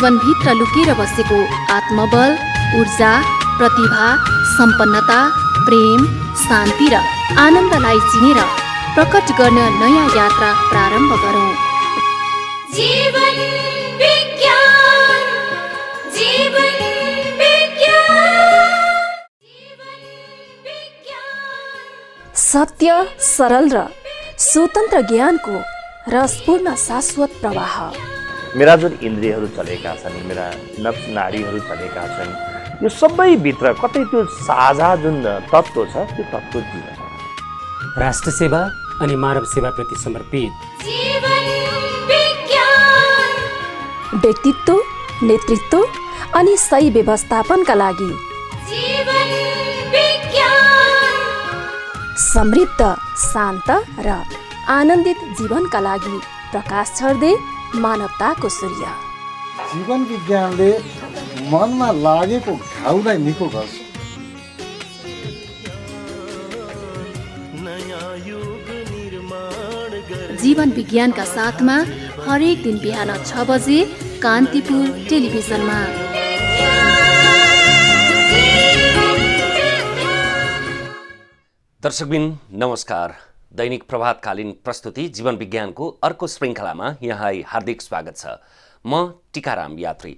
जीवनभित्र लुकेर बसेको आत्मबल ऊर्जा प्रतिभा सम्पन्नता प्रेम शान्ति र आनन्दलाई चिनेर प्रकट गर्न नयाँ यात्रा प्रारम्भ गरौँ सत्य सरल र स्वतन्त्र ज्ञानको रसपूर्ण शाश्वत प्रवाह मेरा जुन इन्द्रियहरू चलेका छन् मेरा नक्स नारीहरू चलेका छन् यो सबैभित्र कतै त्यो साझा जुन तत्त्व छ त्यो तत्त्व दिन राष्ट्र सेवा अनि मानव सेवाप्रति समर्पित व्यक्तित्व नेतृत्व अनि सही व्यवस्थापनका लागि समृद्ध शान्त र आनन्दित जीवनका लागि प्रकाश छर्दै मानवताको सूर्य जीवन विज्ञानले मनमा लागेको घाउलाई निको गर्छ जीवन विज्ञानका साथमा हरेक दिन बिहान छ बजे कान्तिपुर टेलिभिजनमा दर्शकबिन नमस्कार दैनिक प्रभातकालीन प्रस्तुति जीवन विज्ञानको अर्को श्रृङ्खलामा यहाँलाई हार्दिक स्वागत छ म टिकाराम यात्री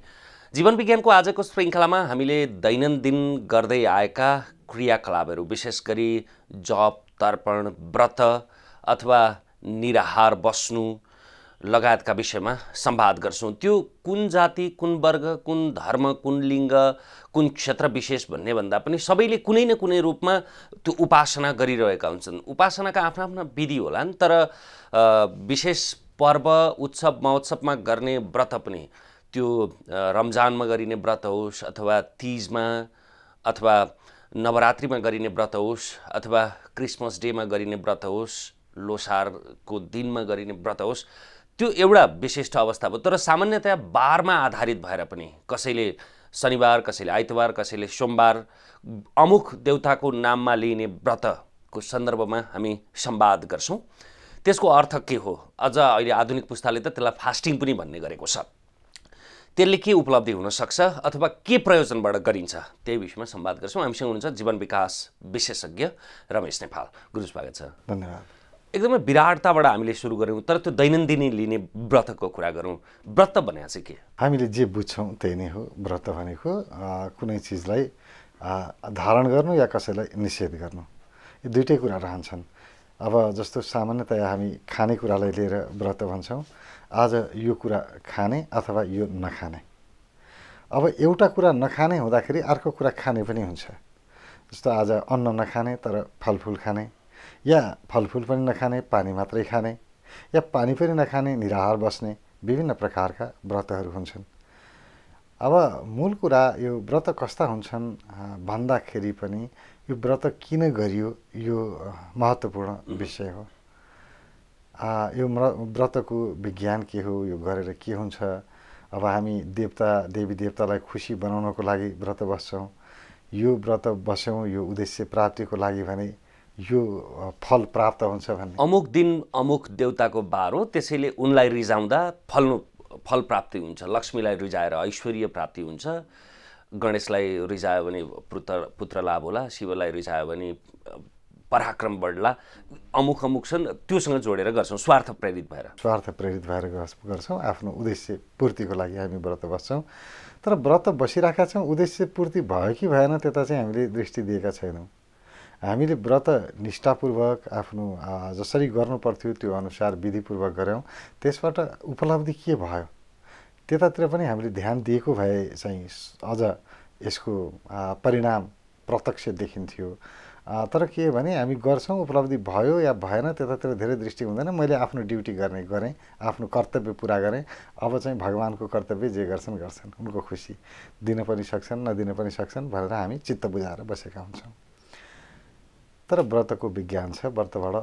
जीवन विज्ञानको आजको श्रृङ्खलामा हामीले दैनन्दिन गर्दै आएका क्रियाकलापहरू विशेष गरी जप तर्पण व्रत अथवा निराहार बस्नु लगायतका विषयमा सम्वाद गर्छौँ त्यो कुन जाति कुन वर्ग कुन धर्म कुन लिङ्ग कुन क्षेत्र विशेष भन्ने भन्दा पनि सबैले कुनै न कुनै रूपमा त्यो उपासना गरिरहेका हुन्छन् उपासनाका आफ्ना आफ्ना विधि होला नि तर विशेष पर्व उत्सव महोत्सवमा गर्ने व्रत पनि त्यो रमजानमा गरिने व्रत होस् अथवा तिजमा अथवा नवरात्रिमा गरिने व्रत होस् अथवा क्रिसमस डेमा गरिने व्रत होस् लोसारको दिनमा गरिने व्रत होस् त्यो एउटा विशिष्ट अवस्था भयो तर सामान्यतया बारमा आधारित भएर पनि कसैले शनिबार कसैले आइतबार कसैले सोमबार अमुख देउताको नाममा लिइने व्रतको सन्दर्भमा हामी सम्वाद गर्छौँ त्यसको अर्थ के हो अझ अहिले आधुनिक पुस्ताले त त्यसलाई फास्टिङ पनि भन्ने गरेको छ त्यसले के उपलब्धि हुनसक्छ अथवा के प्रयोजनबाट गरिन्छ त्यही विषयमा सम्वाद गर्छौँ हामीसँग हुनुहुन्छ जीवन विकास विशेषज्ञ रमेश नेपाल गुरु स्वागत छ धन्यवाद एकदमै विराटताबाट हामीले सुरु गऱ्यौँ तर त्यो दैनन्दिनी लिने व्रतको कुरा गरौँ व्रत भने चाहिँ के हामीले जे बुझ्छौँ त्यही नै हो व्रत भनेको कुनै चिजलाई धारण गर्नु या कसैलाई निषेध गर्नु यो दुइटै कुरा रहन्छन् अब जस्तो सामान्यतया हामी खानेकुरालाई लिएर व्रत भन्छौँ आज यो कुरा खाने अथवा यो नखाने अब एउटा कुरा नखाने हुँदाखेरि अर्को कुरा खाने पनि हुन्छ जस्तो आज अन्न नखाने तर फलफुल खाने या फलफुल पनि नखाने पानी मात्रै खाने या पानी पनि नखाने निराहार बस्ने विभिन्न प्रकारका व्रतहरू हुन्छन् अब मूल कुरा यो व्रत कस्ता हुन्छन् भन्दाखेरि पनि यो व्रत किन गरियो यो महत्त्वपूर्ण विषय हो यो व्रतको विज्ञान के हो यो गरेर के हुन्छ अब हामी देवता देवी देवतालाई खुसी बनाउनको लागि व्रत बस्छौँ यो व्रत बस्यौँ यो उद्देश्य प्राप्तिको लागि भने यो फल प्राप्त हुन्छ भन्ने अमुक दिन अमुक देउताको बार हो त्यसैले उनलाई रिजाउँदा फल्नु फल प्राप्ति हुन्छ लक्ष्मीलाई रिजाएर ऐश्वर्य प्राप्ति हुन्छ गणेशलाई रिजायो भने पुत्र पुत्र लाभ होला शिवलाई रिजायो भने पराक्रम बढ्ला अमुक अमुक छन् त्योसँग जोडेर गर्छौँ स्वार्थ प्रेरित भएर स्वार्थ प्रेरित भएर गर्छौँ आफ्नो उद्देश्य पूर्तिको लागि हामी व्रत बस्छौँ तर व्रत बसिरहेका छौँ उद्देश्य पूर्ति भयो कि भएन त्यता चाहिँ हामीले दृष्टि दिएका छैनौँ हामीले व्रत निष्ठापूर्वक आफ्नो जसरी गर्नुपर्थ्यो त्यो अनुसार विधिपूर्वक गऱ्यौँ त्यसबाट उपलब्धि के भयो त्यतातिर पनि हामीले ध्यान दिएको भए चाहिँ अझ यसको परिणाम प्रत्यक्ष देखिन्थ्यो तर के भने हामी गर्छौँ उपलब्धि भयो या भएन त्यतातिर धेरै दृष्टि हुँदैन मैले आफ्नो ड्युटी गर्ने गरेँ आफ्नो कर्तव्य पुरा गरेँ अब चाहिँ भगवान्को कर्तव्य जे गर्छन् गर्छन् उनको खुसी दिन पनि सक्छन् नदिन पनि सक्छन् भनेर हामी चित्त बुझाएर बसेका हुन्छौँ तर व्रतको विज्ञान छ व्रतबाट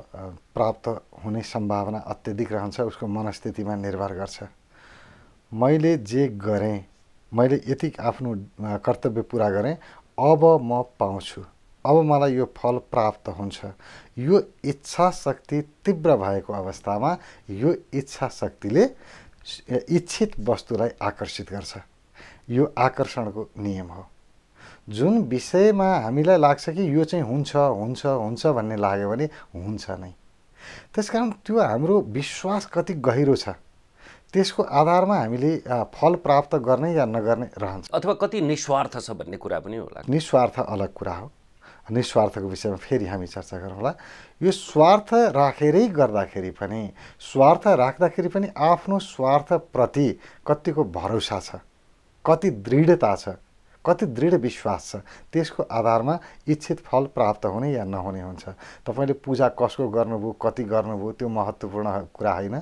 प्राप्त हुने सम्भावना अत्यधिक रहन्छ उसको मनस्थितिमा निर्भर गर्छ मैले जे गरेँ मैले यति आफ्नो कर्तव्य पुरा गरेँ अब म पाउँछु अब मलाई यो फल प्राप्त हुन्छ यो इच्छा शक्ति तीव्र भएको अवस्थामा यो इच्छा शक्तिले इच्छित वस्तुलाई आकर्षित गर्छ यो आकर्षणको नियम हो जुन विषयमा हामीलाई लाग्छ कि यो चाहिँ हुन्छ हुन्छ हुन्छ भन्ने लाग्यो भने हुन्छ नै त्यसकारण त्यो हाम्रो विश्वास कति गहिरो छ त्यसको आधारमा हामीले फल प्राप्त गर्ने या नगर्ने रहन्छ अथवा कति निस्वार्थ छ भन्ने कुरा पनि होला निस्वार्थ अलग कुरा हो निस्वार्थको विषयमा फेरि हामी चर्चा गरौँला यो स्वार्थ राखेरै गर्दाखेरि पनि स्वार्थ राख्दाखेरि पनि आफ्नो स्वार्थप्रति कतिको भरोसा छ कति दृढता छ कति दृढ विश्वास छ त्यसको आधारमा इच्छित फल प्राप्त हुने या नहुने हुन्छ तपाईँले पूजा कसको गर्नुभयो कति गर्नुभयो त्यो महत्त्वपूर्ण कुरा होइन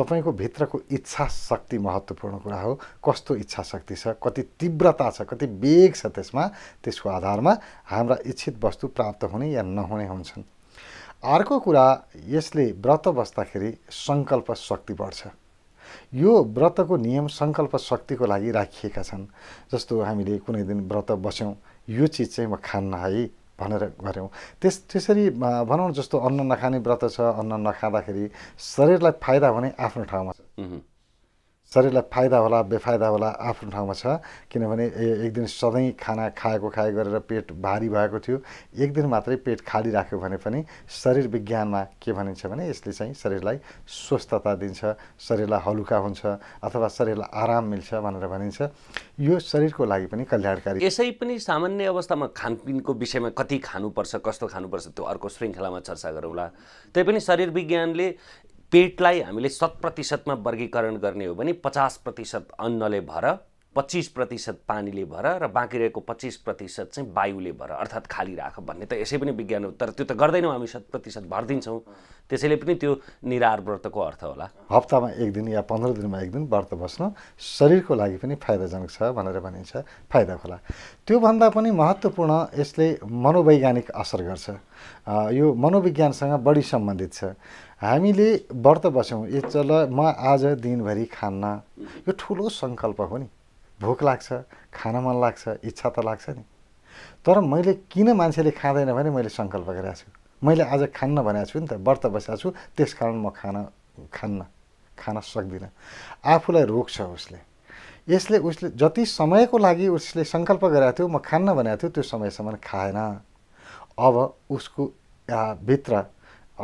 तपाईँको भित्रको इच्छा शक्ति महत्त्वपूर्ण कुरा हो कस्तो इच्छा शक्ति छ कति तीव्रता छ कति वेग छ त्यसमा त्यसको आधारमा हाम्रा इच्छित वस्तु प्राप्त हुने या नहुने हुन्छन् अर्को कुरा यसले व्रत बस्दाखेरि सङ्कल्प शक्ति बढ्छ यो व्रतको नियम सङ्कल्प शक्तिको लागि राखिएका छन् जस्तो हामीले कुनै दिन व्रत बस्यौँ यो चिज चाहिँ म खान्न है भनेर गऱ्यौँ त्यस त्यसरी भनौँ जस्तो अन्न नखाने व्रत छ अन्न नखाँदाखेरि शरीरलाई फाइदा हुने आफ्नो ठाउँमा छ शरीरलाई फाइदा होला बेफाइदा होला आफ्नो ठाउँमा छ किनभने एक दिन सधैँ खाना खाएको खाए गरेर पेट भारी भएको थियो एक दिन मात्रै पेट खाली राख्यो भने पनि शरीर विज्ञानमा के भनिन्छ भने यसले चाहिँ शरीरलाई स्वस्थता दिन्छ शरीरलाई हलुका हुन्छ अथवा शरीरलाई आराम मिल्छ भनेर भनिन्छ यो शरीरको लागि पनि कल्याणकारी यसै पनि सामान्य अवस्थामा खानपिनको विषयमा कति खानुपर्छ कस्तो खानुपर्छ त्यो अर्को श्रृङ्खलामा चर्चा गरौँला पनि शरीर विज्ञानले पेटलाई हामीले शत प्रतिशतमा वर्गीकरण गर्ने हो भने पचास प्रतिशत अन्नले भर पच्चिस प्रतिशत पानीले भर र बाँकी रहेको पच्चिस प्रतिशत चाहिँ वायुले भर अर्थात् खाली राख भन्ने त यसै पनि विज्ञान हो तर त्यो त गर्दैनौँ हामी शत प्रतिशत भरिदिन्छौँ त्यसैले पनि त्यो निरार व्रतको अर्थ होला हप्तामा एक दिन या पन्ध्र दिनमा एक दिन व्रत बस्नु शरीरको लागि पनि फाइदाजनक छ भनेर भनिन्छ फाइदा होला त्योभन्दा पनि महत्त्वपूर्ण यसले मनोवैज्ञानिक असर गर्छ यो मनोविज्ञानसँग बढी सम्बन्धित छ हामीले व्रत बस्यौँ चल म आज दिनभरि खान्न यो ठुलो सङ्कल्प हो नि भोक लाग्छ खान मन लाग्छ इच्छा त लाग्छ नि तर मैले किन मान्छेले खाँदैन भने मैले सङ्कल्प गरेको छु मैले आज खान्न भनेको छु नि त व्रत बसेको छु त्यस कारण म खान खान्न खान सक्दिनँ आफूलाई रोक्छ उसले यसले उसले जति समयको लागि उसले सङ्कल्प गरेको थियो म खान्न भनेको थियो त्यो समयसम्म खाएन अब उसको भित्र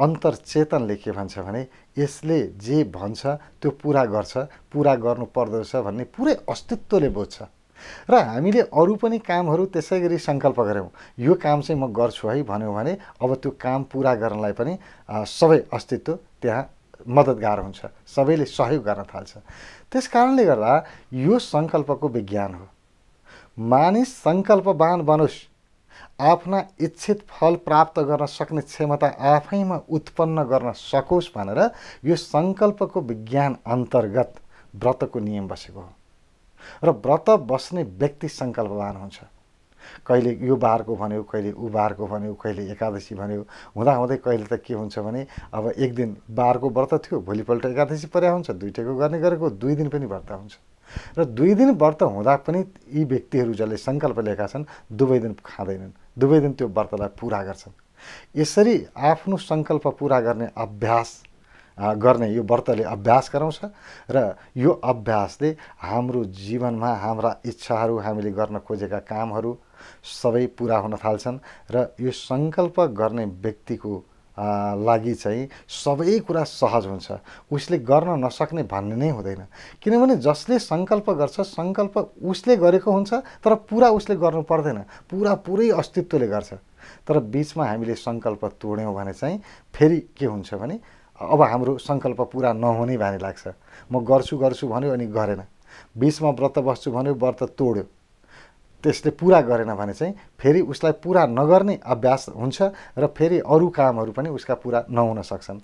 अन्तर्चेतनले के भन्छ भने यसले जे भन्छ त्यो पुरा गर्छ पुरा गर्नु पर्दछ भन्ने पुरै अस्तित्वले बुझ्छ र हामीले अरू पनि कामहरू त्यसै गरी सङ्कल्प गऱ्यौँ यो काम चाहिँ म गर्छु है भन्यौँ भने अब त्यो काम पुरा गर्नलाई पनि सबै अस्तित्व त्यहाँ मद्दतगार हुन्छ सबैले सहयोग गर्न थाल्छ त्यस कारणले गर्दा यो सङ्कल्पको विज्ञान हो मानिस सङ्कल्पवान बनोस् आफ्ना इच्छित फल प्राप्त गर्न सक्ने क्षमता आफैमा उत्पन्न गर्न सकोस् भनेर यो सङ्कल्पको विज्ञान अन्तर्गत व्रतको नियम बसेको हो र व्रत बस्ने व्यक्ति सङ्कल्पवान हुन्छ कहिले यो बारको भन्यो कहिले ऊ बारको भन्यो कहिले एकादशी भन्यो हुँदाहुँदै कहिले त के हुन्छ भने अब एक दिन बारको व्रत थियो भोलिपल्ट एकादशी पर्या हुन्छ दुइटैको गर्ने गरेको दुई दिन पनि व्रत हुन्छ र दुई दिन व्रत हुँदा पनि यी व्यक्तिहरू जसले सङ्कल्प लिएका छन् दुवै दिन खाँदैनन् दुवै दिन त्यो व्रतलाई पुरा गर्छन् यसरी आफ्नो सङ्कल्प पुरा गर्ने अभ्यास गर्ने यो व्रतले अभ्यास गराउँछ र यो अभ्यासले हाम्रो जीवनमा हाम्रा इच्छाहरू हामीले गर्न खोजेका कामहरू सबै पुरा हुन थाल्छन् र यो सङ्कल्प गर्ने व्यक्तिको लागि चाहिँ सबै कुरा सहज हुन्छ उसले गर्न नसक्ने भन्ने नै हुँदैन किनभने जसले सङ्कल्प गर्छ सङ्कल्प उसले गरेको हुन्छ तर पुरा उसले गर्नु पर्दैन पुरा पुरै अस्तित्वले गर्छ तर बिचमा हामीले सङ्कल्प तोड्यौँ भने चाहिँ फेरि के हुन्छ भने अब हाम्रो सङ्कल्प पुरा नहुने भने लाग्छ म गर्छु गर्छु भन्यो अनि गरेन बिचमा व्रत बस्छु भन्यो व्रत तोड्यो त्यसले पुरा गरेन भने चाहिँ फेरि उसलाई पुरा नगर्ने अभ्यास हुन्छ र फेरि अरू कामहरू पनि उसका पुरा नहुन सक्छन्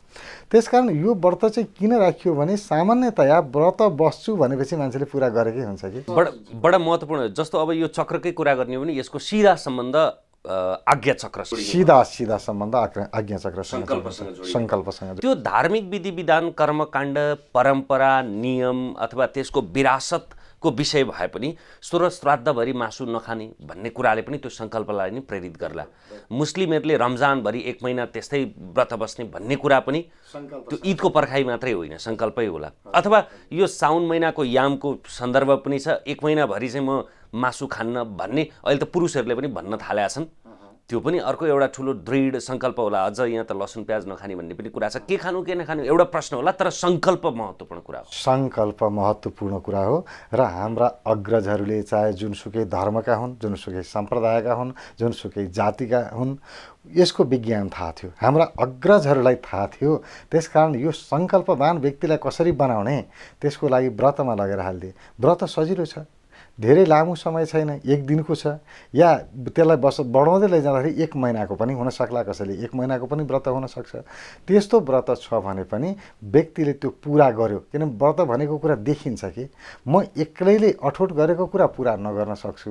त्यसकारण यो व्रत चाहिँ किन राखियो भने सामान्यतया व्रत बस्छु भनेपछि मान्छेले पुरा गरेकै हुन्छ कि बडा बडा महत्त्वपूर्ण जस्तो अब यो चक्रकै कुरा गर्ने हो भने यसको सिधा सम्बन्ध आज्ञा चक्र सिधा सिधा सम्बन्ध आज्ञा चक्र सङ्कल्पसँग त्यो धार्मिक विधि विधान कर्मकाण्ड परम्परा नियम अथवा त्यसको विरासत को विषय भए पनि स्वर श्राद्धभरि मासु नखाने भन्ने कुराले पनि त्यो सङ्कल्पलाई नै प्रेरित गर्ला मुस्लिमहरूले रमजानभरि एक महिना त्यस्तै व्रत बस्ने भन्ने कुरा पनि त्यो ईदको पर्खाइ मात्रै होइन सङ्कल्पै होला अथवा यो साउन महिनाको यामको सन्दर्भ पनि छ एक महिनाभरि चाहिँ म मासु खान्न भन्ने अहिले त पुरुषहरूले पनि भन्न थालेका छन् त्यो पनि अर्को एउटा ठुलो दृढ सङ्कल्प होला अझ यहाँ त लसुन प्याज नखाने भन्ने पनि कुरा छ के खानु के नखानु एउटा प्रश्न होला तर सङ्कल्प महत्त्वपूर्ण कुरा हो सङ्कल्प महत्त्वपूर्ण कुरा हो र हाम्रा अग्रजहरूले चाहे जुनसुकै धर्मका हुन् जुनसुकै सम्प्रदायका हुन् जुनसुकै जातिका हुन् यसको विज्ञान थाहा थियो हाम्रा अग्रजहरूलाई थाहा थियो त्यसकारण यो सङ्कल्पवान व्यक्तिलाई कसरी बनाउने त्यसको लागि व्रतमा लगेर हालिदिए व्रत सजिलो छ धेरै लामो समय छैन एक दिनको छ या त्यसलाई बस बढाउँदै लैजाँदाखेरि एक महिनाको पनि हुनसक्ला कसैले एक महिनाको पनि व्रत हुनसक्छ त्यस्तो व्रत छ भने पनि व्यक्तिले त्यो पुरा गर्यो किनभने व्रत भनेको कुरा देखिन्छ कि म एक्लैले अठोट गरेको कुरा पुरा नगर्न सक्छु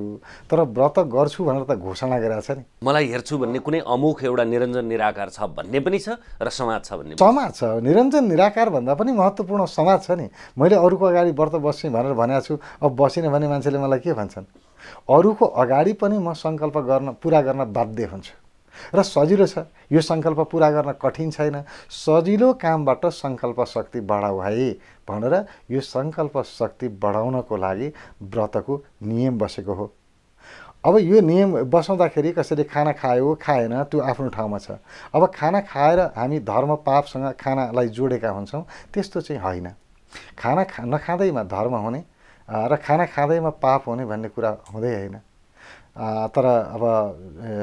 तर व्रत गर्छु भनेर त घोषणा गरेका छ नि मलाई हेर्छु भन्ने कुनै अमुख एउटा निरञ्जन निराकार छ भन्ने पनि छ र समाज छ भन्ने समाज छ निरञ्जन निराकार भन्दा पनि महत्त्वपूर्ण समाज छ नि मैले अरूको अगाडि व्रत बस्ने भनेर भनेको छु अब बसिनँ भने मान्छेले मलाई के भन्छन् अरूको अगाडि पनि म सङ्कल्प गर्न पुरा गर्न बाध्य हुन्छु र सजिलो छ यो सङ्कल्प पुरा गर्न कठिन छैन सजिलो कामबाट सङ्कल्प शक्ति बढाउ है भनेर यो सङ्कल्प शक्ति बढाउनको लागि व्रतको नियम बसेको हो अब यो नियम बसाउँदाखेरि कसैले खाना खायो खाएन त्यो आफ्नो ठाउँमा छ अब खाना खाएर हामी धर्म पापसँग खानालाई जोडेका हुन्छौँ त्यस्तो चाहिँ होइन खाना खा नखाँदैमा धर्म हुने र खाना खाँदैमा पाप हुने भन्ने कुरा हुँदै होइन तर अब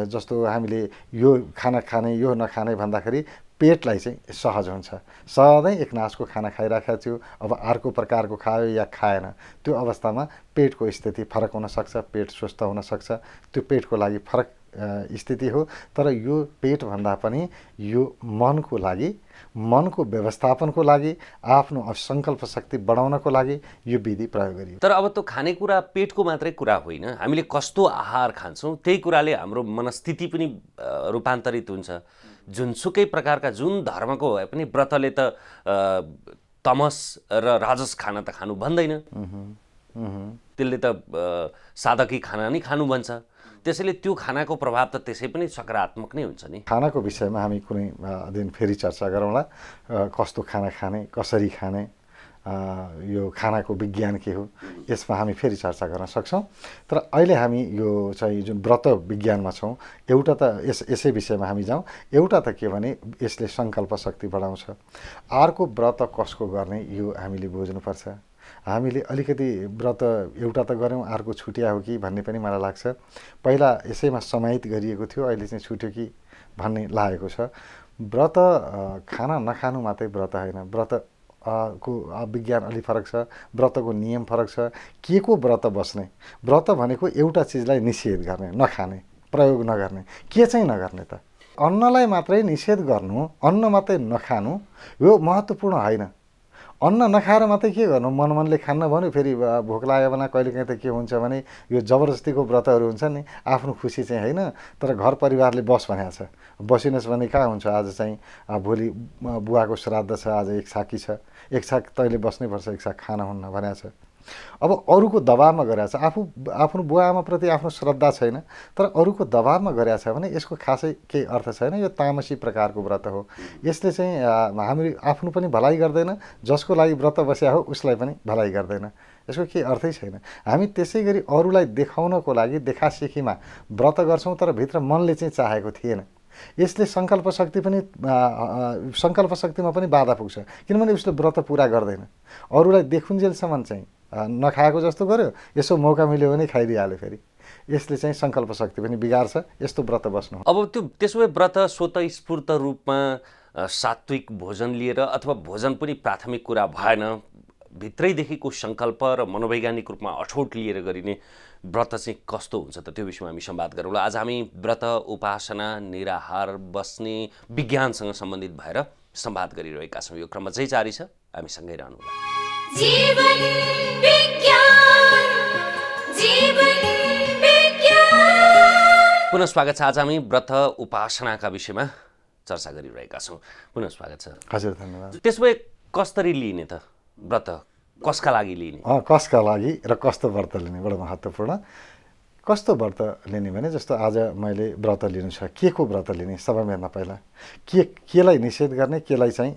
जस्तो हामीले यो खाना खाने यो नखाने भन्दाखेरि पेटलाई चाहिँ सहज हुन्छ सधैँ एकनासको खाना खाइरहेको थियो अब अर्को प्रकारको खायो या खाएन त्यो अवस्थामा पेटको स्थिति फरक हुनसक्छ पेट स्वस्थ हुनसक्छ त्यो पेटको लागि फरक स्थिति हो तर यो पेटभन्दा पनि यो मनको लागि मनको व्यवस्थापनको लागि आफ्नो सङ्कल्प शक्ति बढाउनको लागि यो विधि प्रयोग गरियो तर अब त्यो खानेकुरा पेटको मात्रै कुरा होइन हामीले कस्तो आहार खान्छौँ त्यही कुराले हाम्रो मनस्थिति पनि रूपान्तरित हुन्छ जुनसुकै प्रकारका जुन धर्मको भए पनि व्रतले त तमस र राजस खाना त खानु भन्दैन त्यसले त सादकी खाना नै खानु भन्छ त्यसैले त्यो खानाको प्रभाव त त्यसै पनि सकारात्मक नै हुन्छ नि खानाको विषयमा हामी कुनै दिन फेरि चर्चा गरौँला कस्तो खाना खाने कसरी खाने यो खानाको विज्ञान के हो यसमा हामी फेरि चर्चा गर्न सक्छौँ तर अहिले हामी यो चाहिँ जुन व्रत विज्ञानमा छौँ एउटा त यस यसै विषयमा हामी जाउँ एउटा त के भने यसले सङ्कल्प शक्ति बढाउँछ अर्को व्रत कसको गर्ने यो हामीले बुझ्नुपर्छ हामीले अलिकति व्रत एउटा त गऱ्यौँ अर्को छुट्या हो कि भन्ने पनि मलाई लाग्छ पहिला यसैमा समाहित गरिएको थियो अहिले चाहिँ छुट्यो कि भन्ने लागेको छ व्रत खाना नखानु मात्रै व्रत होइन व्रत को विज्ञान अलि फरक छ व्रतको नियम फरक छ के को व्रत बस्ने व्रत भनेको एउटा चिजलाई निषेध गर्ने नखाने प्रयोग नगर्ने के चाहिँ नगर्ने त अन्नलाई मात्रै निषेध गर्नु अन्न मात्रै नखानु यो महत्त्वपूर्ण होइन अन्न नखाएर मात्रै के गर्नु मन मनले खान्न भन्यो फेरि भोक लाग्यो भने कहिलेकाहीँ त के हुन्छ भने यो जबरजस्तीको व्रतहरू हुन्छ नि आफ्नो खुसी चाहिँ होइन तर घर परिवारले बस भनेको छ बसिनुहोस् भने कहाँ हुन्छ आज चाहिँ भोलि बुवाको श्राद्ध छ आज एक साकी छ एक साक तैँले बस्नैपर्छ एक साक खान हुन्न भनेको छ अब अरूको दबावमा गरेछ आफू आफ्नो बुवा आमाप्रति आफ्नो श्रद्धा छैन तर अरूको दबावमा गरेछ भने यसको खासै केही अर्थ छैन यो तामसी प्रकारको व्रत हो यसले चाहिँ हामी आफ्नो पनि भलाइ गर्दैन जसको लागि व्रत बस्या हो उसलाई पनि भलाइ गर्दैन यसको केही अर्थै छैन हामी त्यसै गरी अरूलाई देखाउनको लागि देखासेखीमा व्रत गर्छौँ तर भित्र मनले चाहिँ चाहेको थिएन यसले सङ्कल्प शक्ति पनि सङ्कल्प शक्तिमा पनि बाधा पुग्छ किनभने उसले व्रत पुरा गर्दैन अरूलाई देखुन्जेलसम्म चाहिँ नखाएको जस्तो गऱ्यो यसो मौका मिल्यो भने खाइदिइहाल्यो फेरि यसले चाहिँ सङ्कल्प शक्ति पनि बिगार्छ यस्तो व्रत बस्नु अब त्यो त्यसो भए व्रत स्फूर्त रूपमा सात्विक भोजन लिएर अथवा भोजन पनि प्राथमिक कुरा भएन भित्रैदेखिको सङ्कल्प र मनोवैज्ञानिक रूपमा अठोट लिएर गरिने व्रत चाहिँ कस्तो हुन्छ त त्यो विषयमा हामी सम्वाद गरौँला आज हामी व्रत उपासना निराहार बस्ने विज्ञानसँग सम्बन्धित भएर सम्वाद गरिरहेका छौँ यो क्रममा जै जारी छ हामी सँगै रहनु जीवन पुनः स्वागत छ आज हामी व्रत उपासनाका विषयमा चर्चा गरिरहेका छौँ पुनः स्वागत छ हजुर धन्यवाद त्यसो भए कसरी लिने त व्रत कसका लागि लिने कसका लागि र कस्तो व्रत लिने बडो महत्त्वपूर्ण कस्तो व्रत लिने भने जस्तो आज मैले व्रत लिनु छ के को व्रत लिने सबैभन्दा पहिला के केलाई निषेध गर्ने केलाई चाहिँ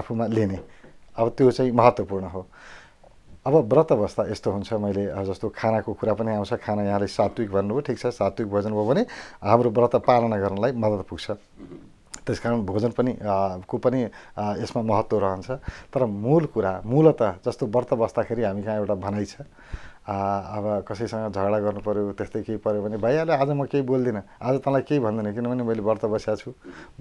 आफूमा लिने अब त्यो चाहिँ महत्त्वपूर्ण हो अब व्रत बस्दा यस्तो हुन्छ मैले जस्तो खानाको कुरा पनि आउँछ खाना यहाँले सात्विक भन्नुभयो ठिक छ सात्विक भोजन भयो भने हाम्रो व्रत पालना गर्नलाई मद्दत पुग्छ त्यस कारण भोजन पनि को पनि यसमा महत्त्व रहन्छ तर मूल कुरा मूलत जस्तो व्रत बस्दाखेरि हामी कहाँ एउटा भनाइ छ अब कसैसँग झगडा गर्नु पऱ्यो त्यस्तै केही पऱ्यो भने भइहाल्यो आज म केही बोल्दिनँ आज तँलाई केही भन्दिनँ किनभने मैले व्रत बसेको छु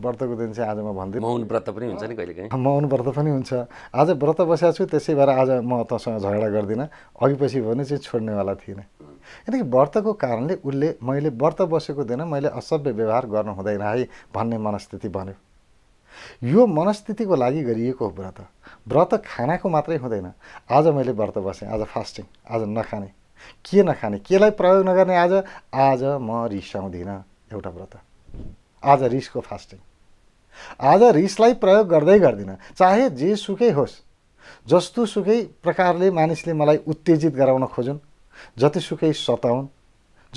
व्रतको दिन चाहिँ आज म भन्दिनँ मौन व्रत पनि हुन्छ नि कहिले मौन व्रत पनि हुन्छ आज व्रत बसेको छु त्यसै भएर आज म तँसँग झगडा गर्दिनँ अघि पछि भने चाहिँ छोड्नेवाला थिइनँ किनकि व्रतको कारणले उसले मैले व्रत बसेको दिन मैले असभ्य व्यवहार गर्नु हुँदैन है भन्ने मनस्थिति बन्यो यो मनस्थितिको लागि गरिएको व्रत व्रत खानाको मात्रै हुँदैन आज मैले व्रत बसेँ आज फास्टिङ आज नखाने के नखाने केलाई प्रयोग नगर्ने आज आज म रिसाउँदिनँ एउटा व्रत आज रिसको फास्टिङ आज रिसलाई प्रयोग गर्दै गर्दिनँ चाहे जे सुकै होस् जस्तो सुकै प्रकारले मानिसले मलाई उत्तेजित गराउन खोजुन् जतिसुकै सताउन्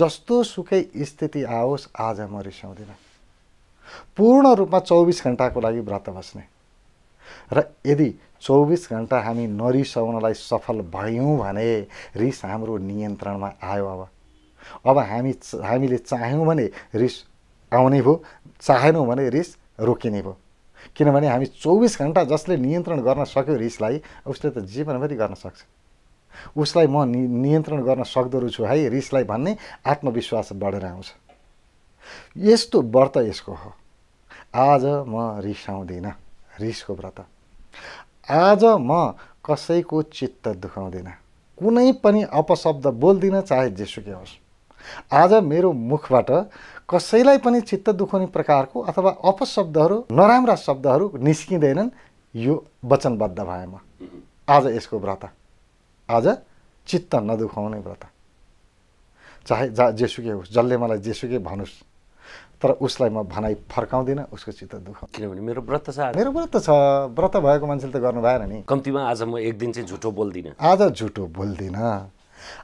जस्तो सुकै स्थिति आओस् आज म रिसाउँदिनँ पूर्ण रूपमा चौबिस घन्टाको लागि व्रत बस्ने र यदि चौबिस घन्टा हामी नरिसाउनलाई सफल भयौँ भने रिस हाम्रो नियन्त्रणमा आयो अब अब हामी हामीले चाह्यौँ भने रिस आउने भयो चाहेनौँ भने रिस रोकिने भयो किनभने हामी चौबिस घन्टा जसले नियन्त्रण गर्न सक्यो रिसलाई उसले त जीवनभरि गर्न सक्छ उसलाई म नि नियन्त्रण गर्न सक्दो रहेछु है रिसलाई भन्ने आत्मविश्वास बढेर आउँछ यस्तो व्रत यसको हो आज म रिसाउँदिनँ रिसको व्रत आज म कसैको चित्त दुखाउँदिनँ कुनै पनि अपशब्द बोल्दिनँ चाहे जेसुकै होस् आज मेरो मुखबाट कसैलाई पनि चित्त दुखाउने प्रकारको अथवा अपशब्दहरू नराम्रा शब्दहरू निस्किँदैनन् यो वचनबद्ध भए म आज यसको व्रत आज चित्त नदुखाउने व्रत चाहे जा जेसुकै होस् जसले मलाई जेसुकै भनोस् तर उसलाई म भनाइ फर्काउँदिनँ उसको चित्त दुःख किनभने मेरो व्रत छ मेरो व्रत छ व्रत भएको मान्छेले त गर्नु भएन नि कम्तीमा आज म एक दिन चाहिँ झुटो बोल्दिनँ आज झुटो बोल्दिनँ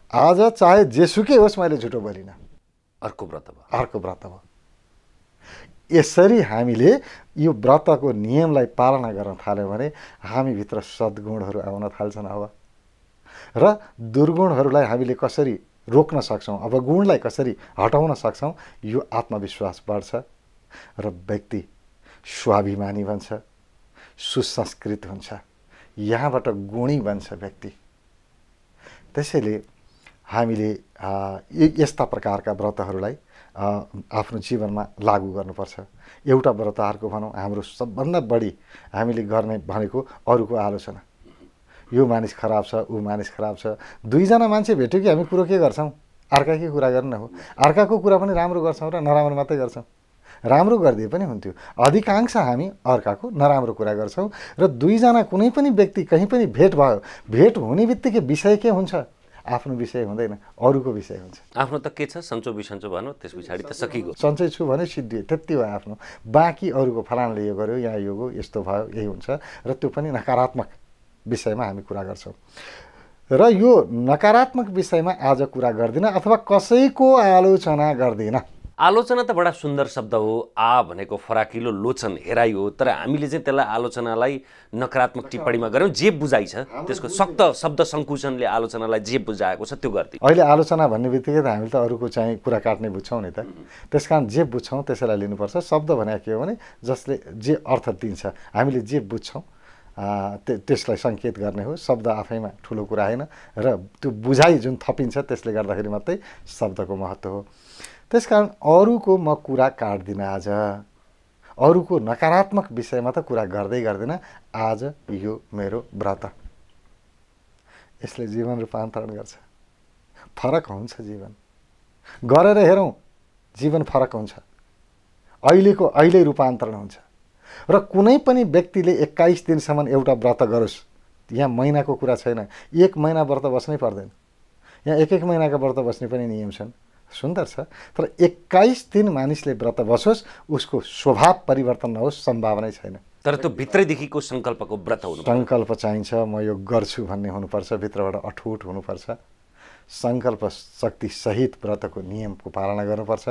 आज चाहे जेसुकै होस् मैले झुटो बोलिनँ अर्को व्रत भयो अर्को व्रत भयो यसरी हामीले यो व्रतको नियमलाई पालना गर्न थाल्यो भने हामीभित्र सद्गुणहरू आउन थाल्छन् अब र दुर्गुणहरूलाई हामीले कसरी रोक्न सक्छौँ अब गुणलाई कसरी हटाउन सक्छौँ यो आत्मविश्वास बढ्छ र व्यक्ति स्वाभिमानी बन्छ सुसंस्कृत हुन्छ यहाँबाट गुणी बन्छ व्यक्ति त्यसैले हामीले यस्ता प्रकारका व्रतहरूलाई आफ्नो जीवनमा लागु गर्नुपर्छ एउटा व्रत अर्को भनौँ हाम्रो सबभन्दा बढी हामीले गर्ने भनेको अरूको आलोचना यो मानिस खराब छ ऊ मानिस खराब छ दुईजना मान्छे भेट्यो कि हामी कुरो के गर्छौँ अर्काकै कुरा गर्न हो अर्काको कुरा पनि राम्रो गर्छौँ र नराम्रो मात्रै गर्छौँ राम्रो गरिदिए पनि हुन्थ्यो अधिकांश हामी अर्काको नराम्रो कुरा गर्छौँ र दुईजना कुनै पनि व्यक्ति कहीँ पनि भेट भयो भेट हुने बित्तिकै विषय के हुन्छ आफ्नो विषय हुँदैन अरूको विषय हुन्छ आफ्नो त के छ सन्चो बिसन्चो भनौँ त्यस पछाडि त सकियो सन्चै छु भने सिद्धि त्यति हो आफ्नो बाँकी अरूको फलानले यो गर्यो यहाँ यो यस्तो भयो यही हुन्छ र त्यो पनि नकारात्मक विषयमा हामी कुरा गर्छौँ र यो नकारात्मक विषयमा आज कुरा गर्दिनँ अथवा कसैको आलोचना गर्दिनँ आलोचना त बडा सुन्दर शब्द हो आ भनेको फराकिलो लोचन हेराइ हो तर हामीले चाहिँ त्यसलाई आलोचनालाई नकारात्मक टिप्पणीमा गऱ्यौँ जे बुझाइ छ त्यसको शक्त शब्द सङ्कुचनले आलोचनालाई जे बुझाएको छ त्यो गर्दै अहिले आलोचना भन्ने बित्तिकै त हामीले त अरूको चाहिँ कुरा काट्ने बुझ्छौँ नि त त्यस कारण जे बुझ्छौँ त्यसैलाई लिनुपर्छ शब्द भनेको के हो भने जसले जे अर्थ दिन्छ हामीले जे बुझ्छौँ त्यसलाई सङ्केत गर्ने हो शब्द आफैमा ठुलो कुरा होइन र त्यो बुझाइ जुन थपिन्छ त्यसले गर्दाखेरि मात्रै शब्दको महत्त्व हो त्यस कारण अरूको म कुरा काट्दिनँ आज अरूको नकारात्मक विषयमा त कुरा गर्दै गर्दिनँ आज यो मेरो व्रत यसले जीवन रूपान्तरण गर्छ फरक हुन्छ जीवन गरेर हेरौँ जीवन फरक हुन्छ अहिलेको अहिले रूपान्तरण हुन्छ र कुनै पनि व्यक्तिले एक्काइस दिनसम्म एउटा व्रत गरोस् यहाँ महिनाको कुरा छैन एक महिना व्रत बस्नै पर्दैन यहाँ एक एक महिनाको व्रत बस्ने पनि नियम छन् सुन्दर छ तर एक्काइस दिन मानिसले व्रत बसोस् उसको स्वभाव परिवर्तन नहोस् सम्भावनै छैन तर त्यो भित्रैदेखिको सङ्कल्पको व्रत हुनु सङ्कल्प चाहिन्छ म यो गर्छु भन्ने हुनुपर्छ भित्रबाट अठोट हुनुपर्छ सङ्कल्प शक्तिसहित व्रतको नियमको पालना गर्नुपर्छ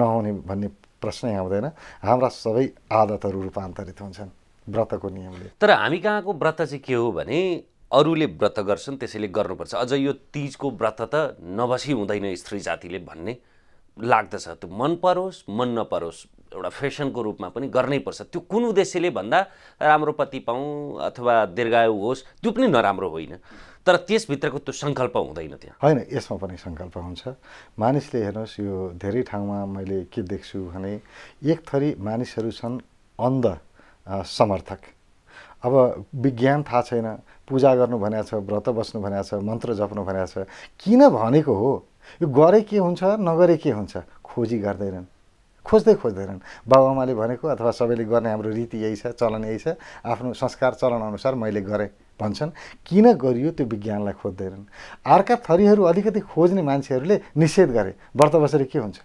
नहुने भन्ने प्रश्नै आउँदैन हाम्रा सबै आदतहरू रूपान्तरित हुन्छन् व्रतको नियमले तर हामी कहाँको व्रत चाहिँ के हो भने अरूले व्रत गर्छन् त्यसैले गर्नुपर्छ अझ यो तिजको व्रत त नबसी हुँदैन स्त्री जातिले भन्ने लाग्दछ त्यो मन परोस् मन नपरोस् एउटा फेसनको रूपमा पनि गर्नै पर्छ त्यो कुन उद्देश्यले भन्दा राम्रो पति पाउँ अथवा दीर्घायु होस् त्यो पनि नराम्रो होइन तर त्यसभित्रको त्यो सङ्कल्प हुँदैन त्यहाँ होइन यसमा पनि सङ्कल्प हुन्छ मानिसले हेर्नुहोस् यो धेरै ठाउँमा मैले के देख्छु भने एक थरी मानिसहरू छन् अन्ध समर्थक अब विज्ञान थाहा छैन पूजा गर्नु भनेको छ व्रत बस्नु भनेको छ मन्त्र जप्नु भनेको छ किन भनेको हो यो गरे के हुन्छ नगरे के हुन्छ खोजी गर्दैनन् खोज्दै खोज्दैनन् बाबुआमाले भनेको अथवा सबैले गर्ने हाम्रो रीति यही छ चलन यही छ आफ्नो संस्कार चलन अनुसार मैले गरेँ भन्छन् किन गरियो त्यो विज्ञानलाई खोज्दैनन् अर्का थरीहरू अलिकति खोज्ने मान्छेहरूले निषेध गरे व्रत बसेर के हुन्छ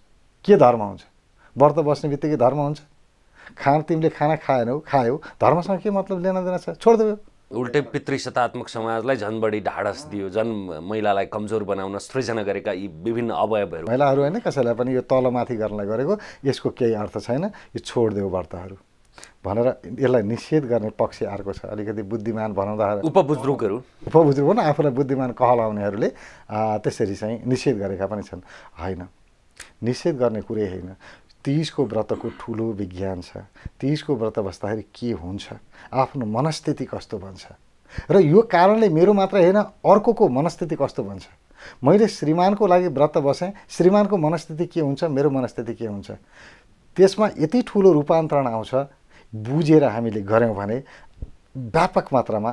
के धर्म हुन्छ व्रत बस्ने बित्तिकै धर्म हुन्छ खान तिमीले खाना खाएनौ खायौ धर्मसँग के मतलब लेनदेन छ छोडिदेऊ उल्टै पितृसत्तात्मक समाजलाई झन् बढी ढाडस दियो झन् महिलालाई कमजोर बनाउन सृजना गरेका यी विभिन्न अवयवहरू महिलाहरू होइन कसैलाई पनि यो तलमाथि गर्नलाई गरेको यसको केही अर्थ छैन यो छोड देऊ व्रतहरू भनेर यसलाई निषेध गर्ने पक्ष अर्को छ अलिकति बुद्धिमान भनाउँदा उपबुजुर्गहरू उपबुजुर्ग हो न आफूलाई बुद्धिमान कहलाउनेहरूले त्यसरी चाहिँ निषेध गरेका पनि छन् होइन निषेध गर्ने कुरै होइन तिजको व्रतको ठुलो विज्ञान छ तिजको व्रत बस्दाखेरि के हुन्छ आफ्नो मनस्थिति कस्तो भन्छ र यो कारणले मेरो मात्र होइन अर्कोको मनस्थिति कस्तो भन्छ मैले श्रीमानको लागि व्रत बसेँ श्रीमानको मनस्थिति के हुन्छ मेरो मनस्थिति के हुन्छ त्यसमा यति ठुलो रूपान्तरण आउँछ बुझेर हामीले गऱ्यौँ भने व्यापक मात्रामा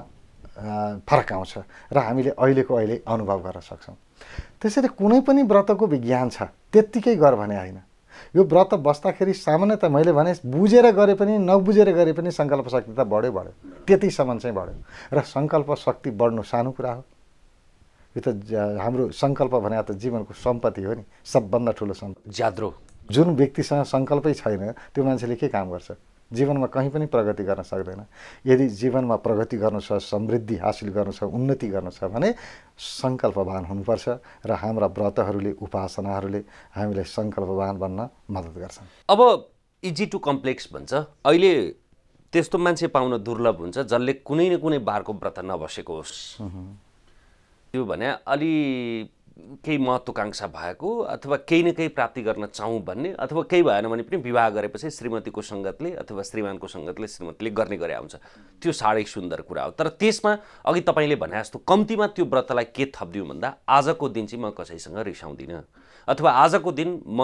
फरक आउँछ र हामीले अहिलेको अहिले अनुभव गर्न सक्छौँ त्यसैले कुनै पनि व्रतको विज्ञान छ त्यत्तिकै गर भने होइन यो व्रत बस्दाखेरि सामान्यतः मैले भने बुझेर गरे पनि नबुझेर गरे पनि सङ्कल्प शक्ति त बढ्यो बढ्यो त्यतिसम्म चाहिँ बढ्यो र सङ्कल्प शक्ति बढ्नु सानो कुरा हो यो त हाम्रो सङ्कल्प भने त जीवनको सम्पत्ति हो नि सबभन्दा ठुलो सम्पत्ति ज्याद्रो जुन व्यक्तिसँग सङ्कल्पै छैन त्यो मान्छेले के काम गर्छ जीवनमा कहीँ पनि प्रगति गर्न सक्दैन यदि जीवनमा प्रगति गर्नु छ समृद्धि हासिल गर्नु छ उन्नति गर्नु छ भने सङ्कल्पवान हुनुपर्छ र हाम्रा व्रतहरूले उपासनाहरूले हामीलाई सङ्कल्पवान बन्न मद्दत गर्छन् अब इजी टु कम्प्लेक्स भन्छ अहिले त्यस्तो मान्छे पाउन दुर्लभ हुन्छ जसले कुनै न कुनै बारको व्रत नबसेको होस् त्यो भने अलि केही महत्त्वकाङ्क्षा भएको अथवा केही न केही प्राप्ति गर्न चाहौँ भन्ने अथवा केही भएन भने पनि विवाह गरेपछि श्रीमतीको सङ्गतले अथवा श्रीमानको सङ्गतले श्रीमतीले गर्ने गरे आउँछ त्यो साह्रै सुन्दर कुरा हो तर त्यसमा अघि तपाईँले भने जस्तो कम्तीमा त्यो व्रतलाई के थपिदिउँ भन्दा आजको दिन चाहिँ म कसैसँग रिसाउँदिनँ अथवा आजको दिन म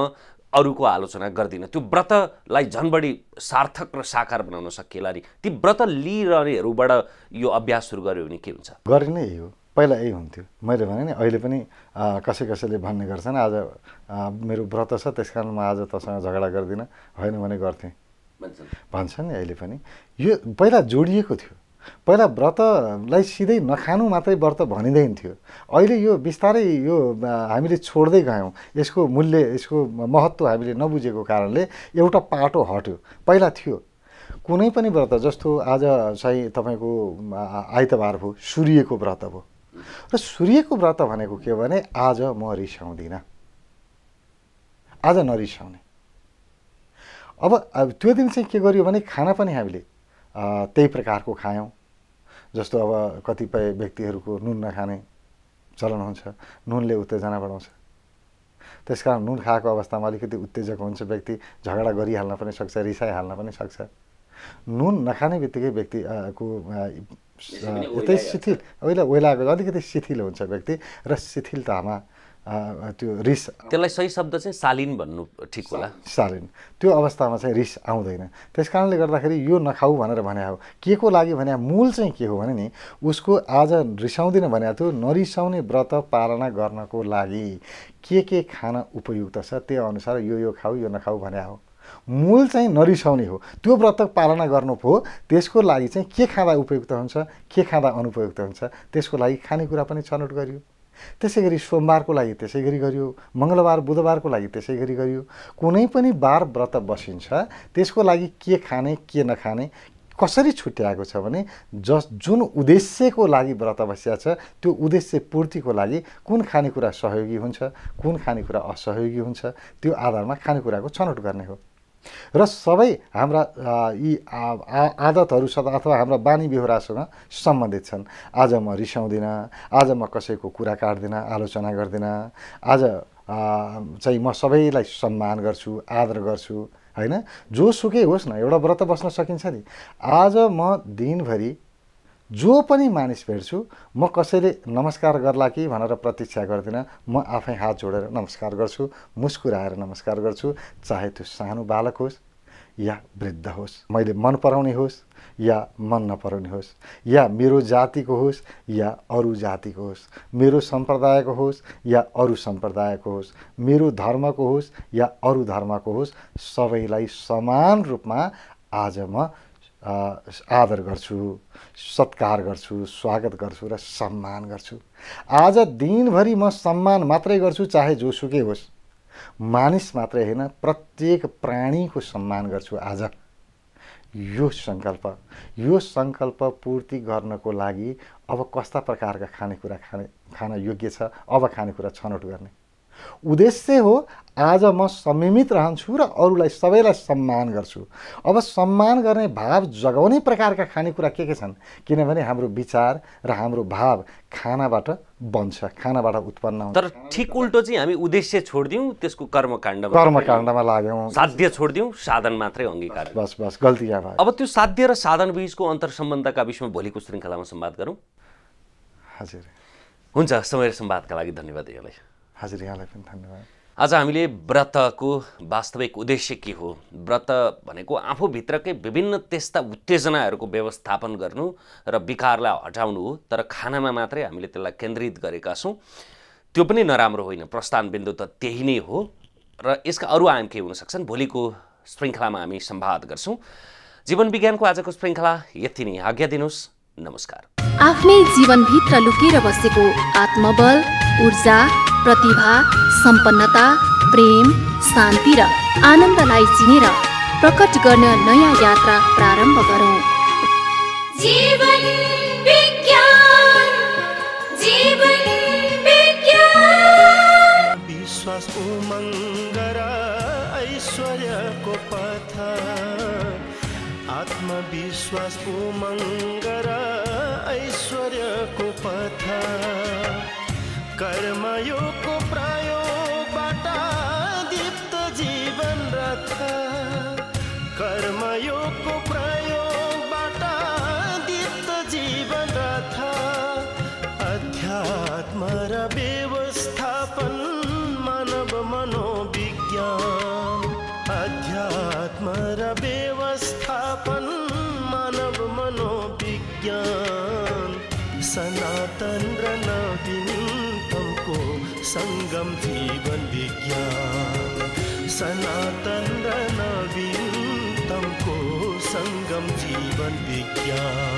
अरूको आलोचना गर्दिनँ त्यो व्रतलाई झन् बढी सार्थक र साकार बनाउन सकिएला नि ती व्रत लिइरहनेहरूबाट यो अभ्यास सुरु गऱ्यो भने के हुन्छ गरे नै हो पहिला यही हुन्थ्यो मैले भने नि अहिले पनि कसै कसैले भन्ने गर्छन् आज मेरो व्रत छ त्यस कारण म आज तसँग झगडा गर्दिनँ होइन भने गर्थेँ भन्छन् नि अहिले पनि यो पहिला जोडिएको थियो पहिला व्रतलाई सिधै नखानु मात्रै व्रत भनिँदैन थियो अहिले यो बिस्तारै यो हामीले छोड्दै गयौँ यसको मूल्य यसको महत्त्व हामीले नबुझेको कारणले एउटा पाटो हट्यो पहिला थियो कुनै पनि व्रत जस्तो आज चाहिँ तपाईँको आइतबार भयो सूर्यको व्रत भयो र सूर्यको व्रत भनेको के भने आज म रिसाउँदिनँ आज नरिसाउने अब त्यो दिन चाहिँ के गर्यो भने खाना पनि हामीले त्यही प्रकारको खायौँ जस्तो अब कतिपय व्यक्तिहरूको नुन नखाने चलन हुन्छ नुनले उत्तेजना बढाउँछ त्यस कारण नुन खाएको अवस्थामा अलिकति उत्तेजक हुन्छ व्यक्ति झगडा गरिहाल्न पनि सक्छ रिसाइहाल्न पनि सक्छ नुन नखाने बित्तिकै व्यक्ति को यतै शिथिल ओइला ओइलाको अलिकति शिथिल हुन्छ व्यक्ति र शिथिलतामा त्यो रिस त्यसलाई सही शब्द चाहिँ सालिन भन्नु ठिक होला सालिन त्यो अवस्थामा चाहिँ रिस आउँदैन त्यस कारणले गर्दाखेरि यो नखाऊ भनेर भने हो के को लागि भने मूल चाहिँ के हो भने नि उसको आज रिसाउँदिन भने त्यो नरिसाउने व्रत पालना गर्नको लागि के के खान उपयुक्त छ त्यही अनुसार यो यो खाऊ यो नखाऊ भने हो मूल चाहिँ नरिसाउने हो त्यो व्रत पालना गर्नुभयो त्यसको लागि चाहिँ के खाँदा उपयुक्त हुन्छ के खाँदा अनुपयुक्त हुन्छ त्यसको लागि खानेकुरा पनि छनौट गरियो त्यसै गरी सोमबारको लागि त्यसै गरी गरियो मङ्गलबार बुधबारको लागि त्यसै गरी गरियो कुनै पनि बार व्रत बसिन्छ त्यसको लागि के खाने के नखाने कसरी छुट्याएको छ भने जस जुन उद्देश्यको लागि व्रत बसिया छ त्यो उद्देश्य पूर्तिको लागि कुन खानेकुरा सहयोगी हुन्छ कुन खानेकुरा असहयोगी हुन्छ त्यो आधारमा खानेकुराको छनौट गर्ने हो र सबै हाम्रा यी आदतहरूसँग अथवा हाम्रा बानी बेहोरासँग सम्बन्धित छन् आज म रिसाउँदिनँ आज म कसैको कुरा काट्दिनँ आलोचना गर्दिनँ आज चाहिँ म सबैलाई सम्मान गर्छु आदर गर्छु होइन जोसुकै होस् न एउटा व्रत बस्न सकिन्छ नि आज म दिनभरि जो पनि मानिस भेट्छु म कसैले नमस्कार गर्ला कि भनेर प्रतीक्षा गर्दिनँ म आफै हात जोडेर नमस्कार गर्छु मुस्कुराएर नमस्कार गर्छु चाहे त्यो सानो बालक होस् या वृद्ध होस् मैले मन पराउने होस् या मन नपराउने होस् या मेरो जातिको होस् या अरू जातिको होस् मेरो सम्प्रदायको होस् या अरू सम्प्रदायको होस् मेरो धर्मको होस् या अरू धर्मको होस् सबैलाई समान रूपमा आज म आदर गर्छु सत्कार गर्छु स्वागत गर्छु र सम्मान गर्छु आज दिनभरि म सम्मान मात्रै गर्छु चाहे जोसुकै होस् मानिस मात्रै होइन प्रत्येक प्राणीको सम्मान गर्छु आज यो सङ्कल्प यो सङ्कल्प पूर्ति गर्नको लागि अब कस्ता प्रकारका खानेकुरा खाने खान योग्य छ अब खानेकुरा छनौट गर्ने उद्देश्य हो आज म समयमित रहन्छु र अरूलाई सबैलाई सम्मान गर्छु अब सम्मान गर्ने भाव जगाउने प्रकारका खानेकुरा के के छन् किनभने हाम्रो विचार र हाम्रो भाव खानाबाट बन्छ खानाबाट उत्पन्न हुन्छ तर ठिक उल्टो चाहिँ हामी उद्देश्य छोडिदिउँ त्यसको कर्मकाण्ड कर्मकाण्डमा लाग्यौँ साध्य छोडिदिउँ साधन मात्रै अङ्गीकार बस बस गल्ती भयो अब त्यो साध्य र साधन बिचको अन्तर सम्बन्धका विषयमा भोलिको श्रृङ्खलामा सम्वाद गरौँ हजुर हुन्छ समय सम्वादका लागि धन्यवाद यसलाई हजुर यहाँलाई पनि धन्यवाद आज हामीले व्रतको वास्तविक उद्देश्य के हो व्रत भनेको आफूभित्रकै विभिन्न त्यस्ता उत्तेजनाहरूको व्यवस्थापन गर्नु र विकारलाई हटाउनु हो तर खानामा मात्रै हामीले त्यसलाई केन्द्रित गरेका छौँ त्यो पनि नराम्रो होइन प्रस्थान बिन्दु त त्यही नै हो र यसका अरू आयाम के हुन सक्छन् भोलिको श्रृङ्खलामा हामी सम्वाद गर्छौँ जीवन विज्ञानको आजको श्रृङ्खला यति नै आज्ञा दिनुहोस् नमस्कार आफ्नै जीवनभित्र लुकेर बसेको आत्मबल ऊर्जा प्रतिभा सम्पन्नता प्रेम शान्ति र आनन्दलाई चिनेर प्रकट गर्न नयाँ यात्रा प्रारम्भ गरौँ विश्वास ऐश्वर्यको पथ आत्मविश्वास उमङ्ग र ऐश्वर्यको पथ कर्मयोगको प्रयोगबाट दीप्त जीवन रथ कर्मयोगको प्रयोगबाट दीप्त जीवन रथ अध्यात्म र व्यवस्थापन मानव मनोविज्ञान अध्यात्म र संगम जीवन विज्ञान सनातनवि को संगम जीवन विज्ञान